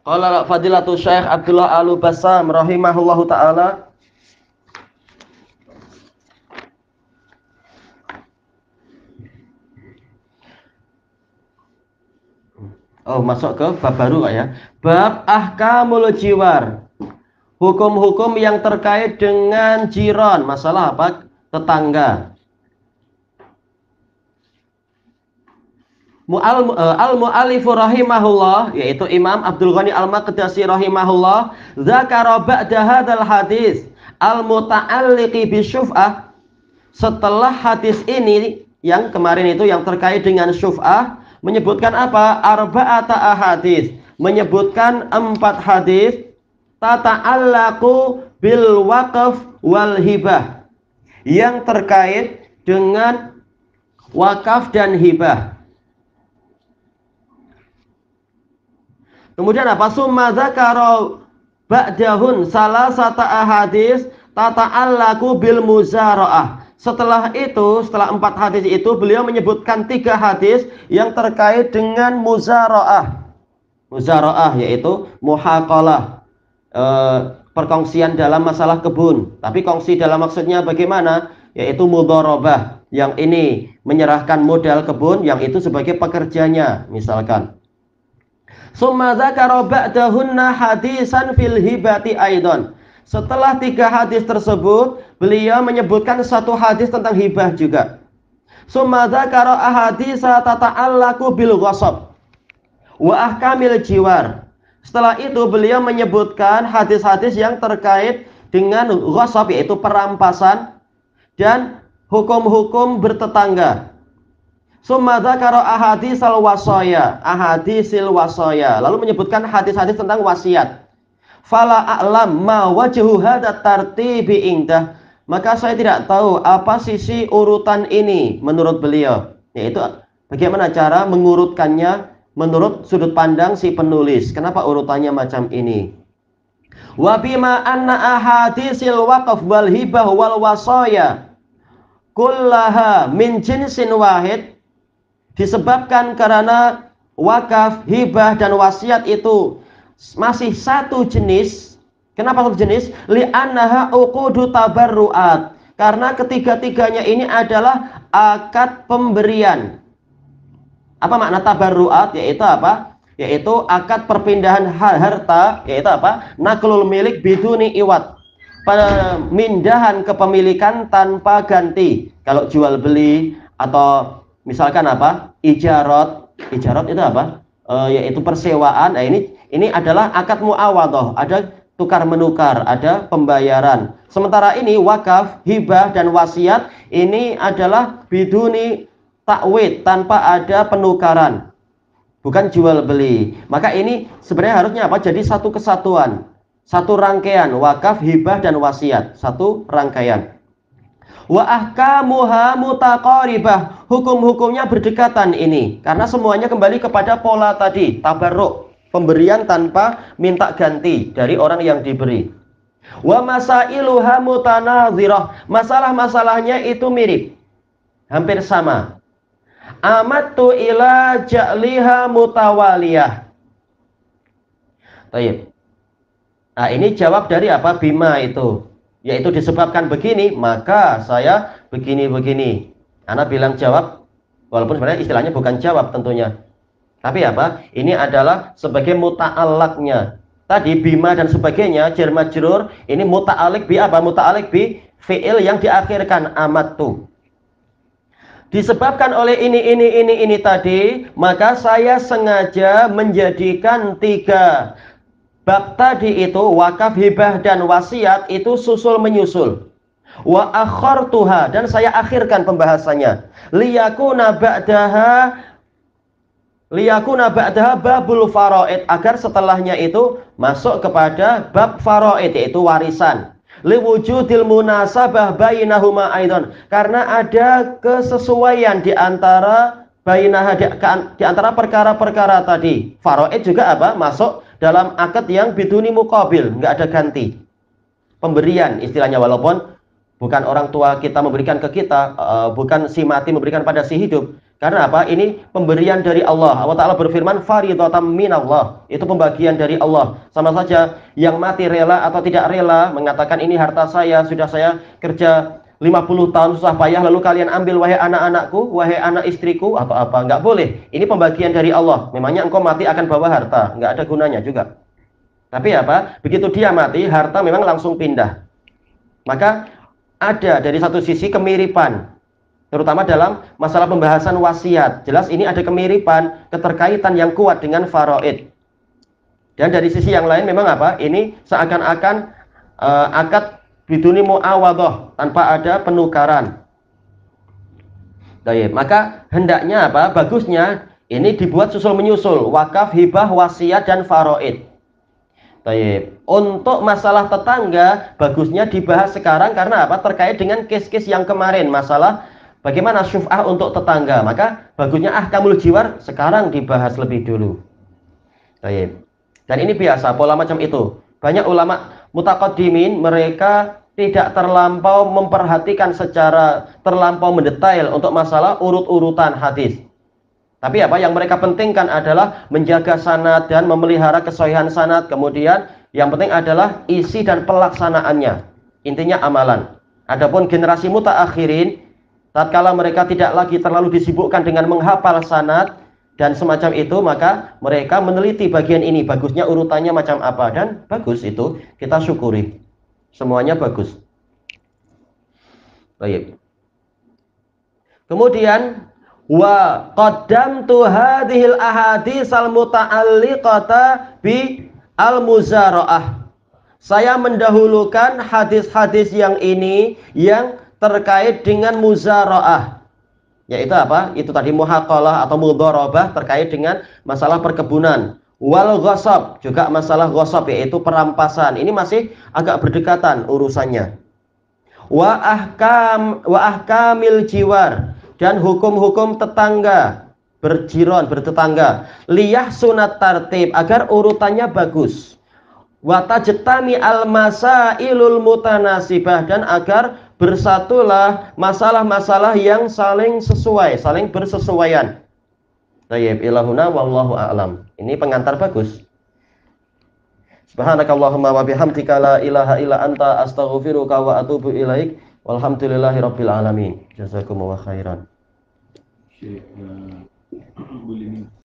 Qala fadilatul Syekh Abdullah al basam rahimahullahu taala Oh, masuk ke bab baru Pak ya. Bab ahkamul jiwar. Hukum-hukum yang terkait dengan jiron, masalah apa? Tetangga. Al, eh, mualifu rahimahullah yaitu Imam Abdul Ghani Al-Maqdisi rahimahullah zakara ba'da hadal hadis al muta'alliqi bisyuf'ah setelah hadis ini yang kemarin itu yang terkait dengan syuf'ah menyebutkan apa arba'ata hadis menyebutkan empat hadis tata'allaqu bil waqaf wal hibah yang terkait dengan wakaf dan hibah Kemudian apa? Summa zakaro ba'dahun hadis tata allaku bil muzara'ah. Setelah itu, setelah empat hadis itu, beliau menyebutkan tiga hadis yang terkait dengan muzara'ah. Muzara'ah yaitu muhaqalah. E, eh, perkongsian dalam masalah kebun. Tapi kongsi dalam maksudnya bagaimana? Yaitu mudharabah. Yang ini menyerahkan modal kebun, yang itu sebagai pekerjanya misalkan. Summa zakara ba'dahunna hadisan fil hibati aidan. Setelah tiga hadis tersebut, beliau menyebutkan satu hadis tentang hibah juga. Summa zakara ahadisa tata'allaku bil ghasab wa ahkamil jiwar. Setelah itu beliau menyebutkan hadis-hadis yang terkait dengan ghasab yaitu perampasan dan hukum-hukum bertetangga. Summa sal wasoya, wasaya, sil wasoya. Lalu menyebutkan hadis-hadis tentang wasiat. Fala a'lam ma wajhu hadza tartibi indah. Maka saya tidak tahu apa sisi urutan ini menurut beliau, yaitu bagaimana cara mengurutkannya menurut sudut pandang si penulis. Kenapa urutannya macam ini? Wa bima anna ahadisil waqaf wal hibah wal wasaya kullaha min jinsin wahid Disebabkan karena wakaf, hibah, dan wasiat itu masih satu jenis. Kenapa satu jenis? Li'annaha uqudu tabarru'at. Karena ketiga-tiganya ini adalah akad pemberian. Apa makna tabarru'at? Yaitu apa? Yaitu akad perpindahan harta, yaitu apa? Naklul milik biduni iwat. Pemindahan kepemilikan tanpa ganti. Kalau jual beli atau Misalkan apa? Ijarot. Ijarot itu apa? E, yaitu persewaan. Nah, ini ini adalah akad muawadoh, Ada tukar menukar, ada pembayaran. Sementara ini wakaf, hibah dan wasiat ini adalah biduni takwid tanpa ada penukaran. Bukan jual beli. Maka ini sebenarnya harusnya apa? Jadi satu kesatuan, satu rangkaian wakaf, hibah dan wasiat, satu rangkaian wa ahkamuha mutaqaribah hukum-hukumnya berdekatan ini karena semuanya kembali kepada pola tadi tabarruk pemberian tanpa minta ganti dari orang yang diberi wa masailuha mutanazirah masalah-masalahnya itu mirip hampir sama amatu ila ja'liha mutawaliyah Taib. Nah, ini jawab dari apa? Bima itu yaitu disebabkan begini, maka saya begini-begini. Anak bilang jawab, walaupun sebenarnya istilahnya bukan jawab tentunya. Tapi apa? Ini adalah sebagai muta'alaknya. Tadi bima dan sebagainya, jerma jerur, ini muta'alik bi apa? Muta'alik bi fi'il yang diakhirkan amat tuh. Disebabkan oleh ini, ini, ini, ini tadi, maka saya sengaja menjadikan tiga bab tadi itu wakaf hibah dan wasiat itu susul menyusul wa tuha dan saya akhirkan pembahasannya liyakuna ba'daha liyakuna ba'daha babul faraid agar setelahnya itu masuk kepada bab faraid yaitu warisan liwujudil munasabah bainahuma aidon karena ada kesesuaian di antara bainaha di, antara perkara-perkara tadi faraid juga apa masuk dalam akad yang biduni mukabil, nggak ada ganti. Pemberian istilahnya walaupun bukan orang tua kita memberikan ke kita, eh, bukan si mati memberikan pada si hidup. Karena apa? Ini pemberian dari Allah. Allah Ta'ala berfirman, Faridotam minallah. Itu pembagian dari Allah. Sama saja, yang mati rela atau tidak rela, mengatakan ini harta saya, sudah saya kerja 50 tahun susah payah lalu kalian ambil wahai anak-anakku, wahai anak istriku atau apa? Enggak boleh. Ini pembagian dari Allah. Memangnya engkau mati akan bawa harta? Enggak ada gunanya juga. Tapi apa? Begitu dia mati, harta memang langsung pindah. Maka ada dari satu sisi kemiripan terutama dalam masalah pembahasan wasiat. Jelas ini ada kemiripan, keterkaitan yang kuat dengan faraid. Dan dari sisi yang lain memang apa? Ini seakan-akan uh, akad biduni muawadhah tanpa ada penukaran. Baik, maka hendaknya apa? Bagusnya ini dibuat susul menyusul wakaf, hibah, wasiat dan faroid. Baik, untuk masalah tetangga bagusnya dibahas sekarang karena apa? Terkait dengan kes-kes yang kemarin masalah bagaimana syuf'ah untuk tetangga. Maka bagusnya ahkamul jiwar sekarang dibahas lebih dulu. Baik. Dan ini biasa pola macam itu. Banyak ulama mutakodimin mereka tidak terlampau memperhatikan secara terlampau mendetail untuk masalah urut-urutan hadis. Tapi apa yang mereka pentingkan adalah menjaga sanad dan memelihara kesohihan sanad. Kemudian yang penting adalah isi dan pelaksanaannya. Intinya amalan. Adapun generasi muta akhirin, tatkala mereka tidak lagi terlalu disibukkan dengan menghafal sanad dan semacam itu maka mereka meneliti bagian ini bagusnya urutannya macam apa dan bagus itu kita syukuri. Semuanya bagus. Baik. Kemudian wa tu hadhil ahadits al muta'alliqata bi al muzara'ah. Saya mendahulukan hadis-hadis yang ini yang terkait dengan muzara'ah. Yaitu apa? Itu tadi muhaqalah atau mudharabah terkait dengan masalah perkebunan wal ghasab juga masalah ghasab yaitu perampasan ini masih agak berdekatan urusannya wa ahkam wa ahkamil jiwar dan hukum-hukum tetangga berjiron bertetangga liyah sunat tartib agar urutannya bagus watajtami al ilul mutanasibah dan agar bersatulah masalah-masalah yang saling sesuai saling bersesuaian Tayyib ilahuna wallahu a'lam. Ini pengantar bagus. Subhanakallahumma wa bihamdika la ilaha illa anta astaghfiruka wa atubu ilaik. Walhamdulillahi rabbil alamin. Jazakumullah khairan. Syekh, eh,